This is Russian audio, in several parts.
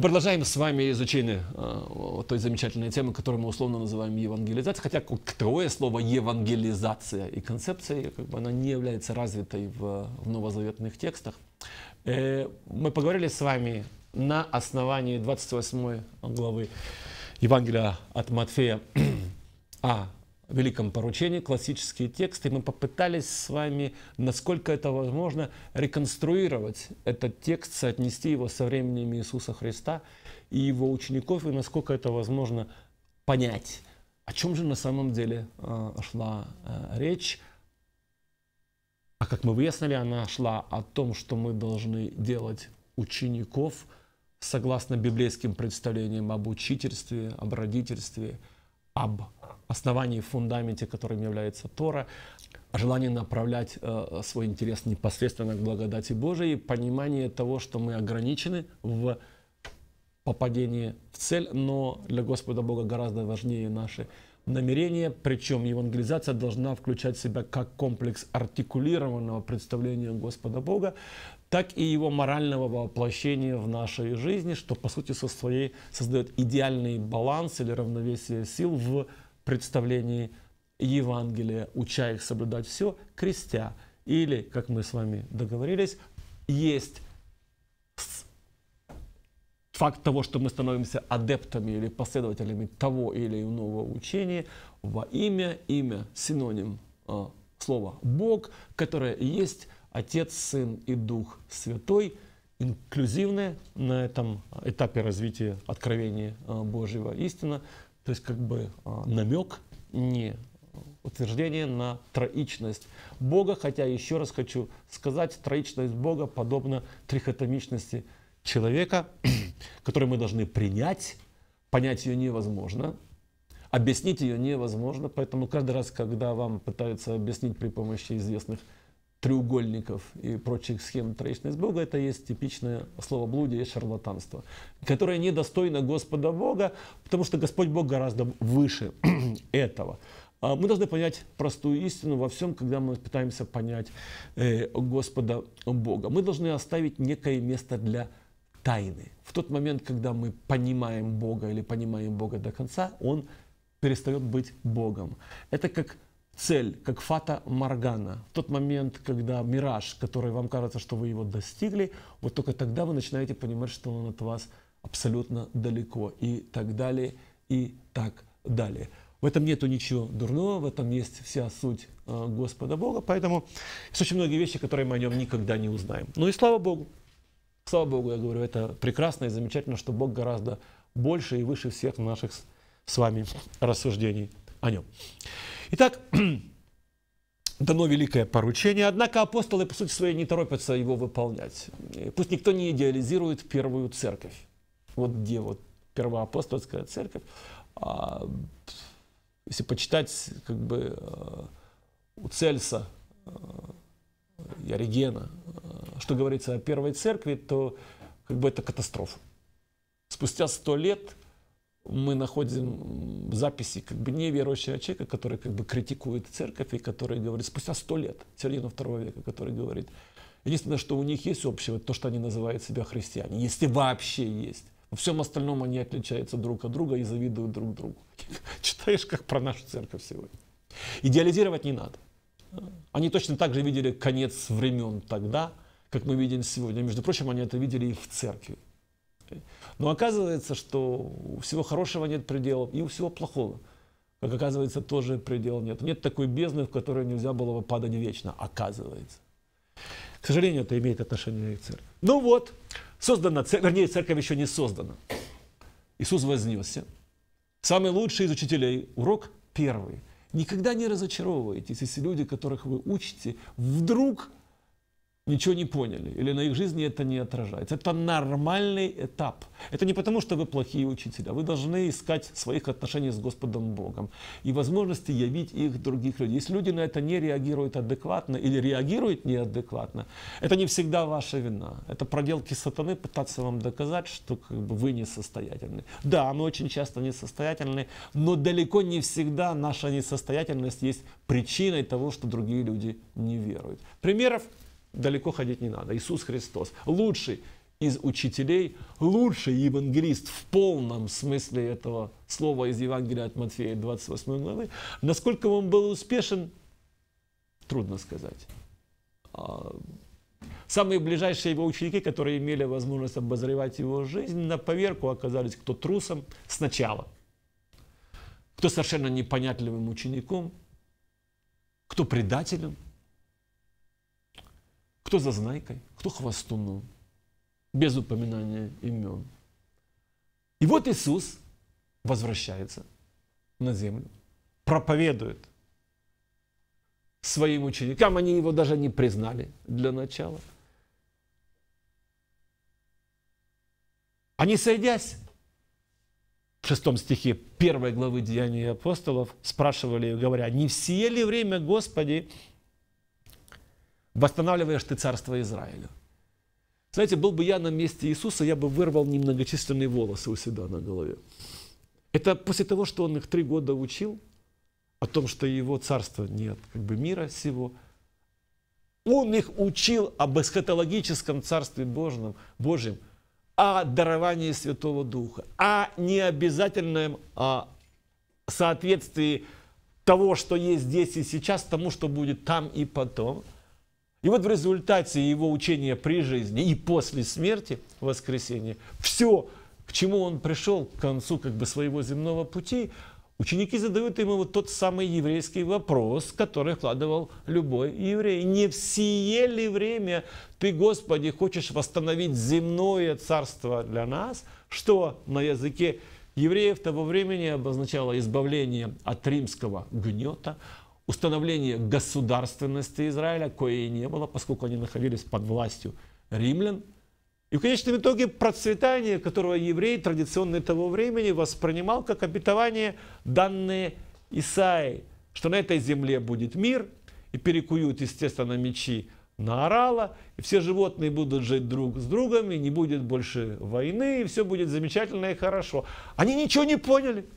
Продолжаем с вами изучение э, той замечательной темы, которую мы условно называем евангелизация, хотя второе слово евангелизация и концепция, как бы она не является развитой в, в новозаветных текстах. Э, мы поговорили с вами на основании 28 главы Евангелия от Матфея о а великом поручении, классические тексты. Мы попытались с вами, насколько это возможно, реконструировать этот текст, соотнести его со временем Иисуса Христа и его учеников, и насколько это возможно понять, о чем же на самом деле э, шла э, речь. А как мы выяснили, она шла о том, что мы должны делать учеников согласно библейским представлениям об учительстве, об родительстве – об основании, фундаменте, которым является Тора, желание направлять э, свой интерес непосредственно к благодати Божией, понимание того, что мы ограничены в попадении в цель, но для Господа Бога гораздо важнее наши намерения, причем евангелизация должна включать в себя как комплекс артикулированного представления Господа Бога, так и его морального воплощения в нашей жизни, что по сути со своей создает идеальный баланс или равновесие сил в представлении Евангелия, уча их соблюдать все, крестя. Или, как мы с вами договорились, есть факт того, что мы становимся адептами или последователями того или иного учения во имя, имя, синоним а, слова Бог, которое есть Отец, Сын и Дух Святой, инклюзивное на этом этапе развития откровения э, Божьего истина, то есть как бы э, намек, не утверждение на троичность Бога, хотя еще раз хочу сказать, троичность Бога подобна трихотомичности человека, который мы должны принять, понять ее невозможно, объяснить ее невозможно, поэтому каждый раз, когда вам пытаются объяснить при помощи известных треугольников и прочих схем троичной Бога, это есть типичное словоблудие и шарлатанство, которое недостойно Господа Бога, потому что Господь Бог гораздо выше этого. А мы должны понять простую истину во всем, когда мы пытаемся понять э, Господа Бога. Мы должны оставить некое место для тайны. В тот момент, когда мы понимаем Бога или понимаем Бога до конца, Он перестает быть Богом. Это как цель, как фата Моргана. В тот момент, когда мираж, который вам кажется, что вы его достигли, вот только тогда вы начинаете понимать, что он от вас абсолютно далеко и так далее, и так далее. В этом нету ничего дурного, в этом есть вся суть э, Господа Бога, поэтому есть очень многие вещи, которые мы о нем никогда не узнаем. Ну и слава Богу, слава Богу, я говорю, это прекрасно и замечательно, что Бог гораздо больше и выше всех наших с вами рассуждений о нем. Итак, дано великое поручение, однако апостолы, по сути своей, не торопятся его выполнять. Пусть никто не идеализирует первую церковь. Вот где вот первоапостольская церковь. А, если почитать как бы э, у Цельса э, и Оригена, э, что говорится о первой церкви, то как бы это катастрофа. Спустя сто лет мы находим записи как бы неверующего человека, который как бы критикует церковь и который говорит спустя сто лет, середину второго века, который говорит, единственное, что у них есть общего, то, что они называют себя христиане, если вообще есть. Во всем остальном они отличаются друг от друга и завидуют друг другу. Читаешь, как про нашу церковь сегодня. Идеализировать не надо. Они точно так же видели конец времен тогда, как мы видим сегодня. Между прочим, они это видели и в церкви. Но оказывается, что у всего хорошего нет предела и у всего плохого. Как оказывается, тоже предела нет. Нет такой бездны, в которой нельзя было бы падать вечно. Оказывается. К сожалению, это имеет отношение к церкви. Ну вот, создана церковь, вернее, церковь еще не создана. Иисус вознесся. Самый лучший из учителей. Урок первый. Никогда не разочаровывайтесь, если люди, которых вы учите, вдруг ничего не поняли, или на их жизни это не отражается. Это нормальный этап. Это не потому, что вы плохие учителя. Вы должны искать своих отношений с Господом Богом и возможности явить их других людей. Если люди на это не реагируют адекватно или реагируют неадекватно, это не всегда ваша вина. Это проделки сатаны пытаться вам доказать, что как бы, вы несостоятельны. Да, мы очень часто несостоятельны, но далеко не всегда наша несостоятельность есть причиной того, что другие люди не веруют. Примеров далеко ходить не надо. Иисус Христос лучший из учителей, лучший евангелист в полном смысле этого слова из Евангелия от Матфея 28 главы. Насколько он был успешен, трудно сказать. А, самые ближайшие его ученики, которые имели возможность обозревать его жизнь, на поверку оказались кто трусом сначала, кто совершенно непонятливым учеником, кто предателем – кто за знайкой, кто хвостуном. Без упоминания имен. И вот Иисус возвращается на землю, проповедует своим ученикам. Они его даже не признали для начала. Они, сойдясь в шестом стихе первой главы Деяний апостолов, спрашивали, говоря, не в ли время, Господи, восстанавливаешь ты царство Израилю. Знаете, был бы я на месте Иисуса, я бы вырвал немногочисленные волосы у себя на голове. Это после того, что он их три года учил, о том, что его царство нет, как бы мира всего. Он их учил об эсхатологическом царстве Божьем, Божьем о даровании Святого Духа, о необязательном о соответствии того, что есть здесь и сейчас, тому, что будет там и потом – и вот в результате его учения при жизни и после смерти, воскресения, все, к чему он пришел к концу как бы своего земного пути, ученики задают ему вот тот самый еврейский вопрос, который вкладывал любой еврей. Не в сие ли время ты, Господи, хочешь восстановить земное царство для нас, что на языке евреев того времени обозначало избавление от римского гнета, установление государственности Израиля, кое и не было, поскольку они находились под властью римлян, и в конечном итоге процветание, которого еврей традиционно того времени воспринимал как обетование, данные Исаи, что на этой земле будет мир, и перекуют, естественно, мечи на орала, и все животные будут жить друг с другом, и не будет больше войны, и все будет замечательно и хорошо. Они ничего не поняли –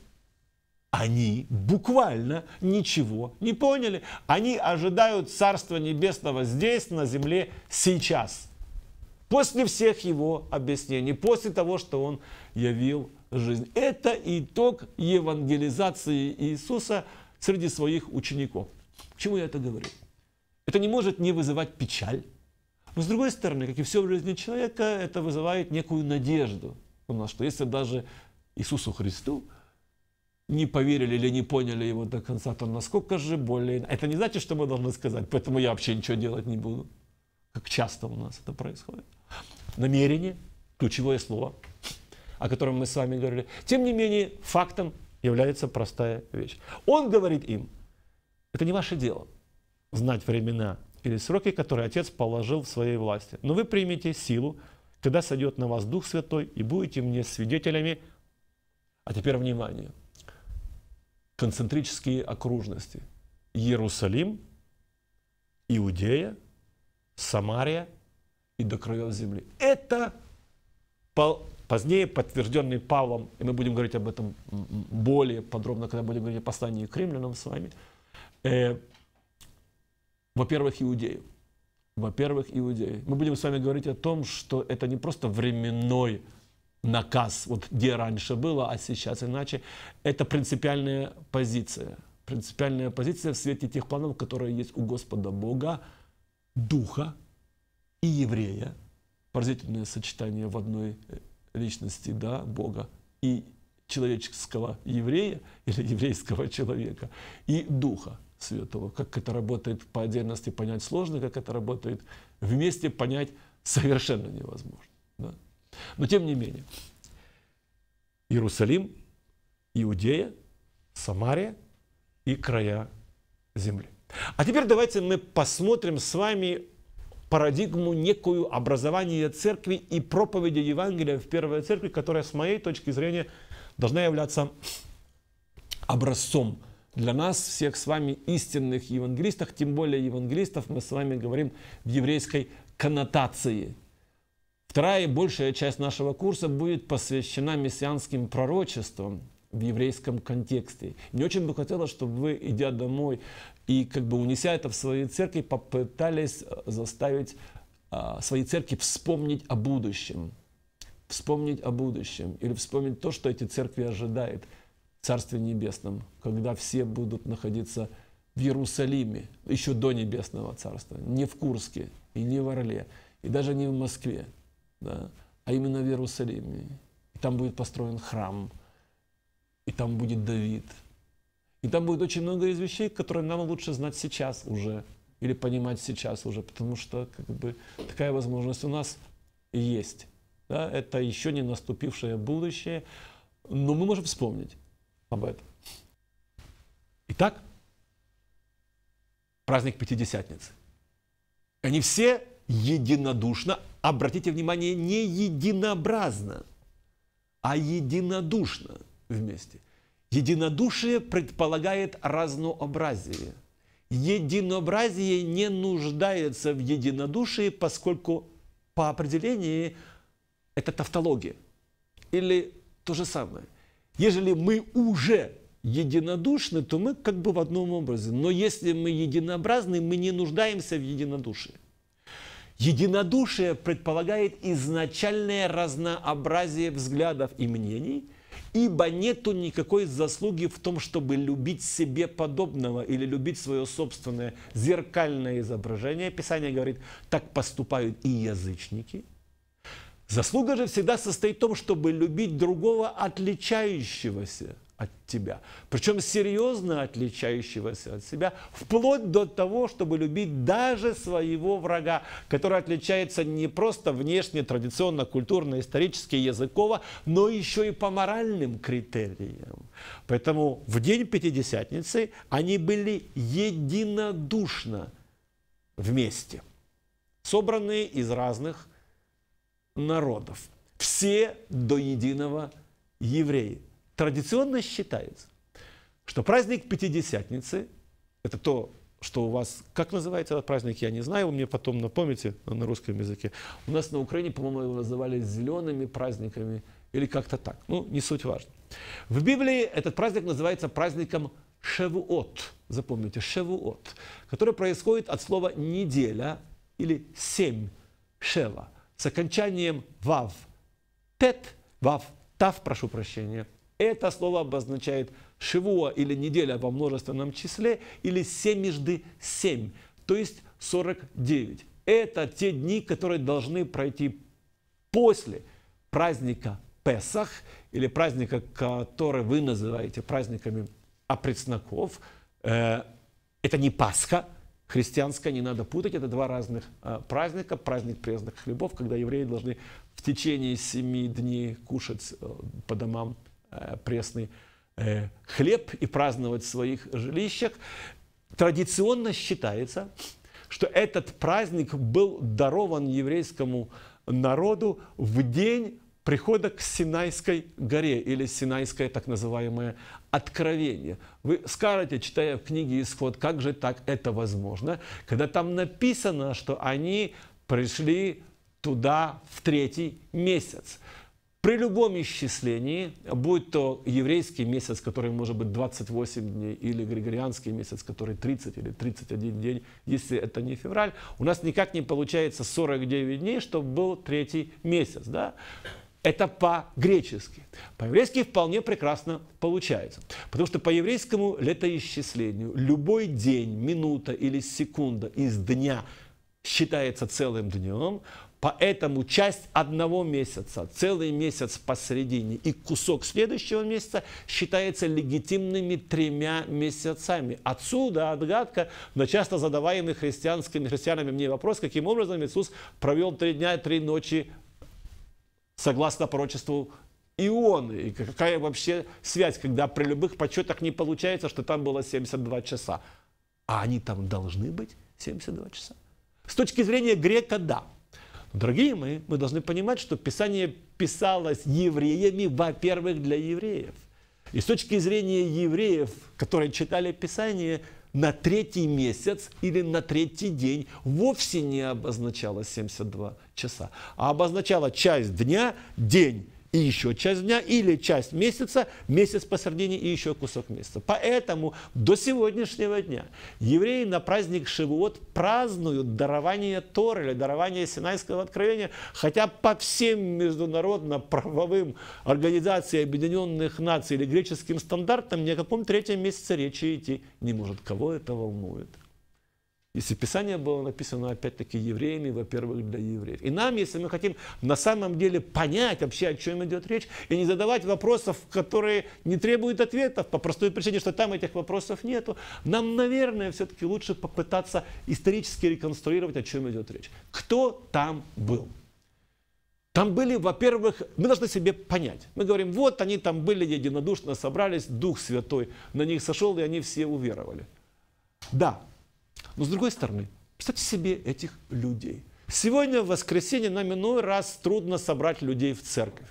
они буквально ничего не поняли. Они ожидают Царства Небесного здесь, на земле, сейчас. После всех его объяснений, после того, что он явил жизнь. Это итог евангелизации Иисуса среди своих учеников. К чему я это говорю? Это не может не вызывать печаль. Но с другой стороны, как и все в жизни человека, это вызывает некую надежду. У нас что если даже Иисусу Христу – не поверили или не поняли его до конца, то насколько же более... Это не значит, что мы должны сказать, поэтому я вообще ничего делать не буду. Как часто у нас это происходит. Намерение, ключевое слово, о котором мы с вами говорили. Тем не менее, фактом является простая вещь. Он говорит им, это не ваше дело знать времена или сроки, которые Отец положил в своей власти. Но вы примете силу, когда сойдет на вас Дух Святой, и будете мне свидетелями. А теперь внимание – концентрические окружности. Иерусалим, Иудея, Самария и до краев земли. Это позднее подтвержденный Павлом, и мы будем говорить об этом более подробно, когда будем говорить о послании к римлянам с вами. Э, во-первых, иудею. Во-первых, Иудею Мы будем с вами говорить о том, что это не просто временной наказ, вот где раньше было, а сейчас иначе. Это принципиальная позиция. Принципиальная позиция в свете тех планов, которые есть у Господа Бога, Духа и еврея. Поразительное сочетание в одной э, личности, да, Бога и человеческого еврея или еврейского человека и Духа Святого. Как это работает по отдельности, понять сложно, как это работает вместе, понять совершенно невозможно. Да? Но тем не менее, Иерусалим, Иудея, Самария и края земли. А теперь давайте мы посмотрим с вами парадигму некую образования церкви и проповеди Евангелия в первой церкви, которая с моей точки зрения должна являться образцом для нас всех с вами истинных евангелистов, тем более евангелистов мы с вами говорим в еврейской коннотации – Вторая и большая часть нашего курса будет посвящена мессианским пророчествам в еврейском контексте. Мне очень бы хотелось, чтобы вы, идя домой и как бы унеся это в свои церкви, попытались э, заставить а, свои церкви вспомнить о будущем. Вспомнить о будущем или вспомнить то, что эти церкви ожидает в Царстве Небесном, когда все будут находиться в Иерусалиме, еще до Небесного Царства, не в Курске и не в Орле, и даже не в Москве, да, а именно в Иерусалиме. И там будет построен храм, и там будет Давид. И там будет очень много из вещей, которые нам лучше знать сейчас уже, или понимать сейчас уже, потому что как бы, такая возможность у нас есть. Да? Это еще не наступившее будущее, но мы можем вспомнить об этом. Итак, праздник Пятидесятницы. Они все единодушно, обратите внимание, не единообразно, а единодушно вместе. Единодушие предполагает разнообразие. Единообразие не нуждается в единодушии, поскольку по определению это тавтология. Или то же самое. Ежели мы уже единодушны, то мы как бы в одном образе. Но если мы единообразны, мы не нуждаемся в единодушии. Единодушие предполагает изначальное разнообразие взглядов и мнений, ибо нету никакой заслуги в том, чтобы любить себе подобного или любить свое собственное зеркальное изображение. Писание говорит, так поступают и язычники. Заслуга же всегда состоит в том, чтобы любить другого отличающегося – от тебя. Причем серьезно отличающегося от себя, вплоть до того, чтобы любить даже своего врага, который отличается не просто внешне, традиционно, культурно, исторически, языково, но еще и по моральным критериям. Поэтому в день Пятидесятницы они были единодушно вместе, собранные из разных народов. Все до единого евреи – Традиционно считается, что праздник Пятидесятницы – это то, что у вас, как называется этот праздник, я не знаю, вы мне потом напомните на русском языке. У нас на Украине, по-моему, его называли зелеными праздниками или как-то так. Ну, не суть важно. В Библии этот праздник называется праздником Шевуот. Запомните, Шевуот, который происходит от слова «неделя» или «семь» Шева с окончанием «вав» тет «вав» – «тав», прошу прощения – это слово обозначает шивуа или неделя во множественном числе или семижды семь, то есть 49. Это те дни, которые должны пройти после праздника Песах или праздника, который вы называете праздниками опресноков. Э, это не Пасха, христианская, не надо путать, это два разных э, праздника. Праздник праздных хлебов, когда евреи должны в течение семи дней кушать э, по домам Э, пресный э, хлеб и праздновать в своих жилищах. Традиционно считается, что этот праздник был дарован еврейскому народу в день прихода к Синайской горе или Синайское так называемое откровение. Вы скажете, читая в книге «Исход», как же так это возможно, когда там написано, что они пришли туда в третий месяц. При любом исчислении, будь то еврейский месяц, который может быть 28 дней, или григорианский месяц, который 30 или 31 день, если это не февраль, у нас никак не получается 49 дней, чтобы был третий месяц. Да? Это по-гречески. По-еврейски вполне прекрасно получается. Потому что по еврейскому летоисчислению любой день, минута или секунда из дня считается целым днем, Поэтому часть одного месяца, целый месяц посередине и кусок следующего месяца считается легитимными тремя месяцами. Отсюда отгадка на часто задаваемый христианскими, христианами мне вопрос, каким образом Иисус провел три дня и три ночи согласно пророчеству ионы, и какая вообще связь, когда при любых подсчетах не получается, что там было 72 часа. А они там должны быть 72 часа. С точки зрения грека, да. Дорогие мои, мы должны понимать, что Писание писалось евреями, во-первых, для евреев. И с точки зрения евреев, которые читали Писание, на третий месяц или на третий день вовсе не обозначало 72 часа, а обозначало часть дня, день и еще часть дня, или часть месяца, месяц посередине и еще кусок месяца. Поэтому до сегодняшнего дня евреи на праздник Шивуот празднуют дарование Торы или дарование Синайского откровения, хотя по всем международно-правовым организациям Объединенных Наций или греческим стандартам ни о каком третьем месяце речи идти не может. Кого это волнует? Если Писание было написано, опять-таки, евреями, во-первых, для евреев. И нам, если мы хотим на самом деле понять вообще, о чем идет речь, и не задавать вопросов, которые не требуют ответов, по простой причине, что там этих вопросов нету, нам, наверное, все-таки лучше попытаться исторически реконструировать, о чем идет речь. Кто там был? Там были, во-первых, мы должны себе понять. Мы говорим, вот они там были единодушно, собрались, Дух Святой на них сошел, и они все уверовали. Да, но с другой стороны, представьте себе этих людей. Сегодня в воскресенье нам иной раз трудно собрать людей в церковь.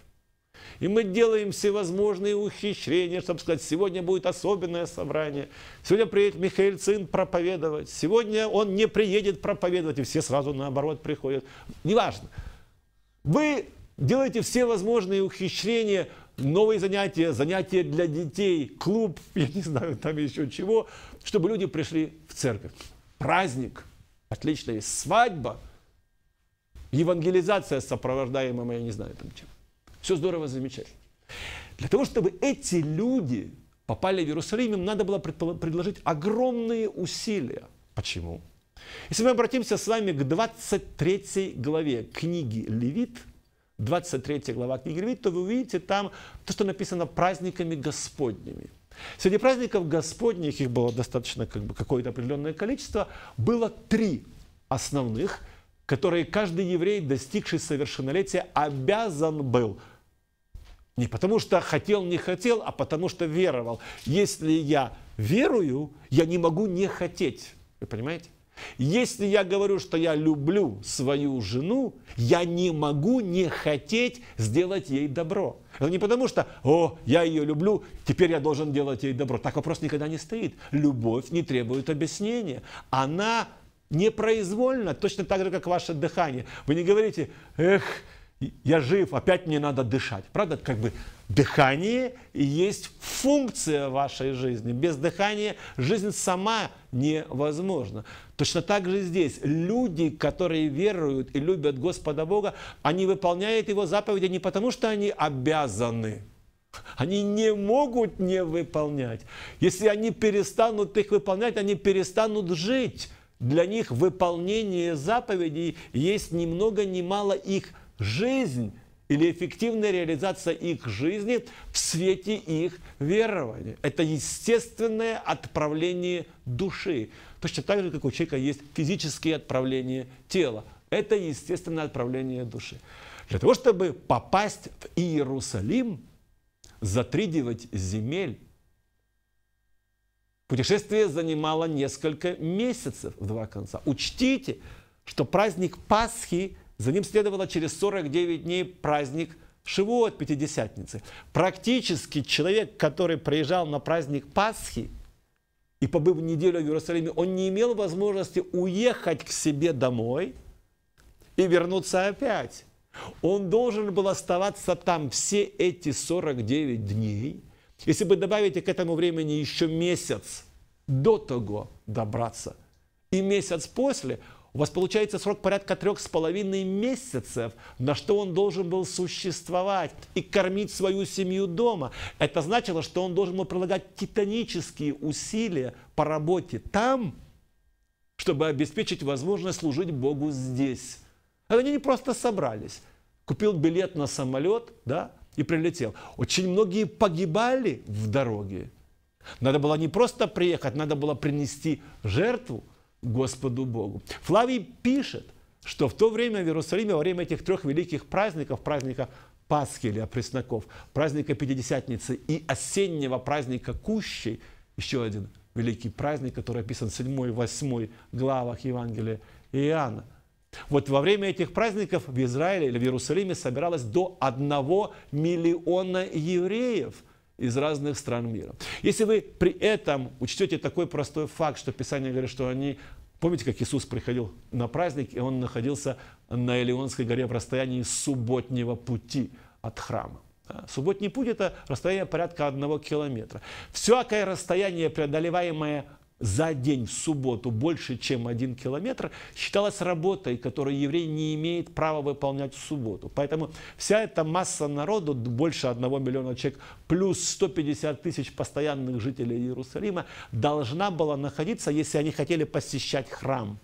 И мы делаем всевозможные ухищрения, чтобы сказать, сегодня будет особенное собрание. Сегодня приедет Михаил Цин проповедовать. Сегодня он не приедет проповедовать, и все сразу наоборот приходят. Неважно. Вы делаете всевозможные ухищрения, новые занятия, занятия для детей, клуб, я не знаю, там еще чего, чтобы люди пришли в церковь праздник, отличная свадьба, евангелизация сопровождаемая, я не знаю там чем. Все здорово, замечательно. Для того, чтобы эти люди попали в Иерусалим, им надо было предложить огромные усилия. Почему? Если мы обратимся с вами к 23 главе книги Левит, 23 глава книги Левит, то вы увидите там то, что написано праздниками Господними – Среди праздников Господних, их было достаточно как бы, какое-то определенное количество, было три основных, которые каждый еврей, достигший совершеннолетия, обязан был – не потому что хотел, не хотел, а потому что веровал. Если я верую, я не могу не хотеть. Вы понимаете? Если я говорю, что я люблю свою жену, я не могу не хотеть сделать ей добро. Это не потому что, о, я ее люблю, теперь я должен делать ей добро. Так вопрос никогда не стоит. Любовь не требует объяснения. Она непроизвольно, точно так же, как ваше дыхание. Вы не говорите, эх, я жив, опять мне надо дышать. Правда, как бы дыхание есть функция вашей жизни. Без дыхания жизнь сама невозможна. Точно так же здесь. Люди, которые веруют и любят Господа Бога, они выполняют Его заповеди не потому, что они обязаны. Они не могут не выполнять. Если они перестанут их выполнять, они перестанут жить. Для них выполнение заповедей есть ни много ни мало их жизнь или эффективная реализация их жизни в свете их верования. Это естественное отправление души. Точно так же, как у человека есть физические отправления тела. Это естественное отправление души. Для того, чтобы попасть в Иерусалим, затридивать земель, путешествие занимало несколько месяцев в два конца. Учтите, что праздник Пасхи – за ним следовало через 49 дней праздник Шивот Пятидесятницы. Практически человек, который приезжал на праздник Пасхи и побыв неделю в Иерусалиме, он не имел возможности уехать к себе домой и вернуться опять. Он должен был оставаться там все эти 49 дней. Если бы добавить к этому времени еще месяц до того добраться и месяц после – у вас получается срок порядка трех с половиной месяцев, на что он должен был существовать и кормить свою семью дома. Это значило, что он должен был прилагать титанические усилия по работе там, чтобы обеспечить возможность служить Богу здесь. А они не просто собрались. Купил билет на самолет, да, и прилетел. Очень многие погибали в дороге. Надо было не просто приехать, надо было принести жертву – Господу Богу. Флавий пишет, что в то время в Иерусалиме, во время этих трех великих праздников, праздника Пасхи или Пресноков, праздника Пятидесятницы и осеннего праздника Кущей, еще один великий праздник, который описан в 7 и 8 главах Евангелия Иоанна. Вот во время этих праздников в Израиле или в Иерусалиме собиралось до 1 миллиона евреев – из разных стран мира. Если вы при этом учтете такой простой факт, что Писание говорит, что они Помните, как Иисус приходил на праздник, и он находился на Элеонской горе в расстоянии субботнего пути от храма. Субботний путь – это расстояние порядка одного километра. Всякое расстояние, преодолеваемое за день в субботу больше, чем один километр, считалась работой, которую еврей не имеет права выполнять в субботу. Поэтому вся эта масса народу, больше одного миллиона человек, плюс 150 тысяч постоянных жителей Иерусалима, должна была находиться, если они хотели посещать храм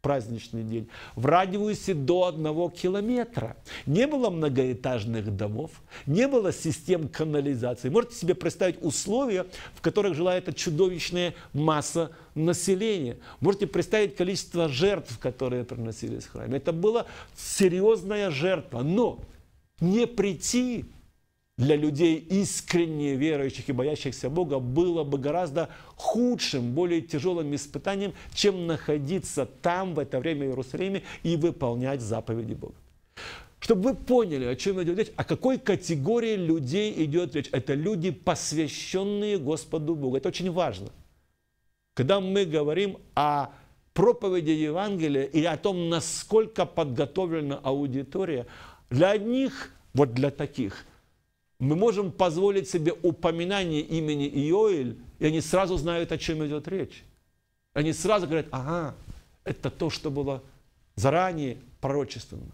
праздничный день, в радиусе до одного километра. Не было многоэтажных домов, не было систем канализации. Можете себе представить условия, в которых жила эта чудовищная масса населения. Можете представить количество жертв, которые приносились в храме. Это была серьезная жертва. Но не прийти для людей, искренне верующих и боящихся Бога, было бы гораздо худшим, более тяжелым испытанием, чем находиться там в это время в Иерусалиме и выполнять заповеди Бога. Чтобы вы поняли, о чем идет речь, о какой категории людей идет речь. Это люди, посвященные Господу Богу. Это очень важно. Когда мы говорим о проповеди Евангелия и о том, насколько подготовлена аудитория, для одних, вот для таких – мы можем позволить себе упоминание имени Иоэль, и они сразу знают, о чем идет речь. Они сразу говорят, ага, это то, что было заранее пророчественно.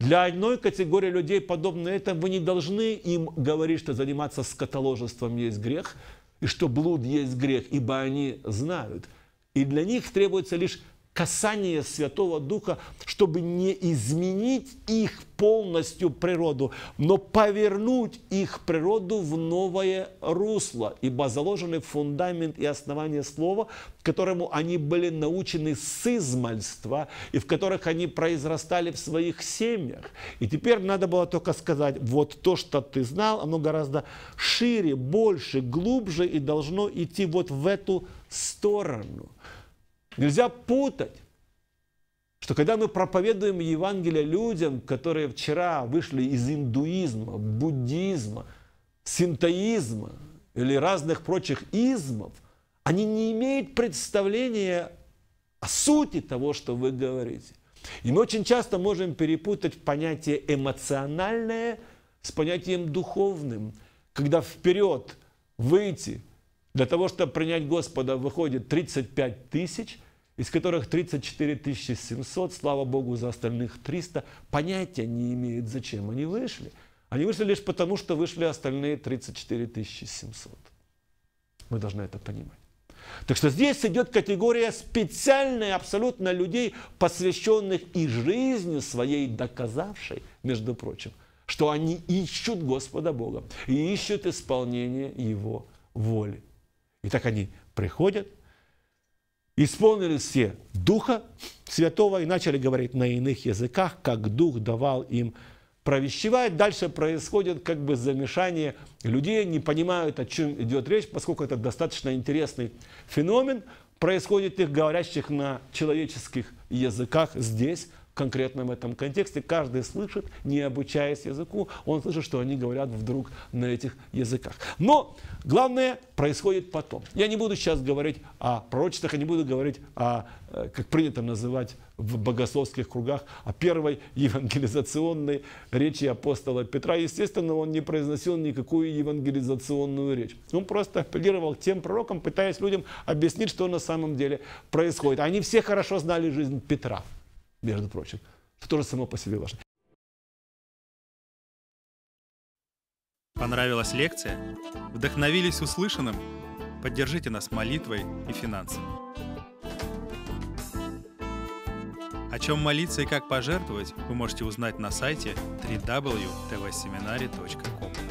Для одной категории людей, подобно этому, вы не должны им говорить, что заниматься скотоложеством есть грех, и что блуд есть грех, ибо они знают. И для них требуется лишь касание Святого Духа, чтобы не изменить их полностью природу, но повернуть их природу в новое русло, ибо заложены фундамент и основание слова, которому они были научены с измальства, и в которых они произрастали в своих семьях. И теперь надо было только сказать, вот то, что ты знал, оно гораздо шире, больше, глубже и должно идти вот в эту сторону. Нельзя путать, что когда мы проповедуем Евангелие людям, которые вчера вышли из индуизма, буддизма, синтоизма или разных прочих измов, они не имеют представления о сути того, что вы говорите. И мы очень часто можем перепутать понятие эмоциональное с понятием духовным, когда вперед выйти для того, чтобы принять Господа, выходит 35 тысяч, из которых 34 700, слава Богу, за остальных 300, понятия не имеет, зачем они вышли. Они вышли лишь потому, что вышли остальные 34 700. Мы должны это понимать. Так что здесь идет категория специальная абсолютно людей, посвященных и жизнью своей доказавшей, между прочим, что они ищут Господа Бога и ищут исполнение Его воли. И так они приходят, исполнились все Духа Святого и начали говорить на иных языках, как Дух давал им провещевать. Дальше происходит как бы замешание людей, не понимают, о чем идет речь, поскольку это достаточно интересный феномен. Происходит их говорящих на человеческих языках здесь, Конкретно в этом контексте. Каждый слышит, не обучаясь языку, он слышит, что они говорят вдруг на этих языках. Но главное происходит потом. Я не буду сейчас говорить о пророчествах, я не буду говорить о, э, как принято называть в богословских кругах, о первой евангелизационной речи апостола Петра. Естественно, он не произносил никакую евангелизационную речь. Он просто апеллировал к тем пророкам, пытаясь людям объяснить, что на самом деле происходит. Они все хорошо знали жизнь Петра между прочим, что тоже само по себе важно. Понравилась лекция? Вдохновились услышанным? Поддержите нас молитвой и финансами. О чем молиться и как пожертвовать, вы можете узнать на сайте www.tvseminary.com.